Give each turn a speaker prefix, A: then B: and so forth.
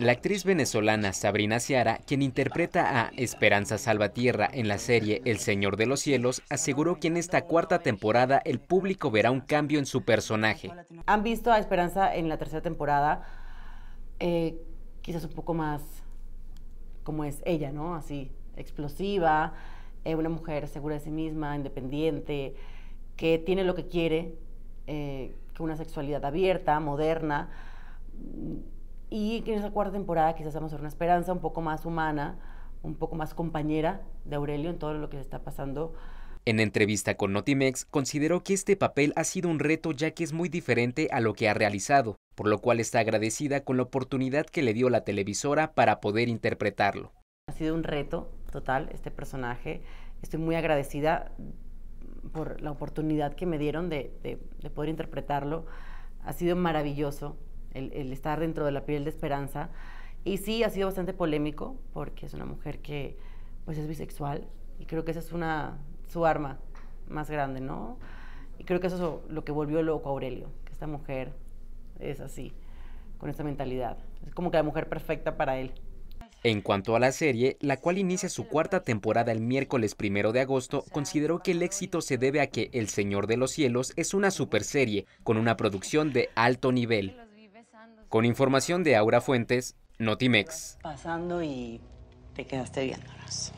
A: La actriz venezolana Sabrina Ciara, quien interpreta a Esperanza Salvatierra en la serie El Señor de los Cielos, aseguró que en esta cuarta temporada el público verá un cambio en su personaje.
B: Han visto a Esperanza en la tercera temporada, eh, quizás un poco más como es ella, ¿no? Así, explosiva, eh, una mujer segura de sí misma, independiente, que tiene lo que quiere, que eh, una sexualidad abierta, moderna y en esa cuarta temporada quizás vamos a ver una esperanza un poco más humana, un poco más compañera de Aurelio en todo lo que le está pasando.
A: En entrevista con Notimex, consideró que este papel ha sido un reto ya que es muy diferente a lo que ha realizado, por lo cual está agradecida con la oportunidad que le dio la televisora para poder interpretarlo.
B: Ha sido un reto total este personaje. Estoy muy agradecida por la oportunidad que me dieron de poder interpretarlo. Ha sido maravilloso el, estar dentro de la piel de esperanza. Y sí, ha sido bastante polémico, porque es una mujer que pues es bisexual, y creo que esa es una, su arma más grande, ¿no? Y creo que eso es lo que volvió loco a Aurelio, que esta mujer es así, con esta mentalidad. Es como que la mujer perfecta para él.
A: En cuanto a la serie, la cual inicia su cuarta temporada el miércoles primero de agosto, consideró que el éxito se debe a que El Señor de los Cielos es una super serie, con una producción de alto nivel. Con información de Aura Fuentes, Notimex.
B: Pasando y te quedaste viéndonos.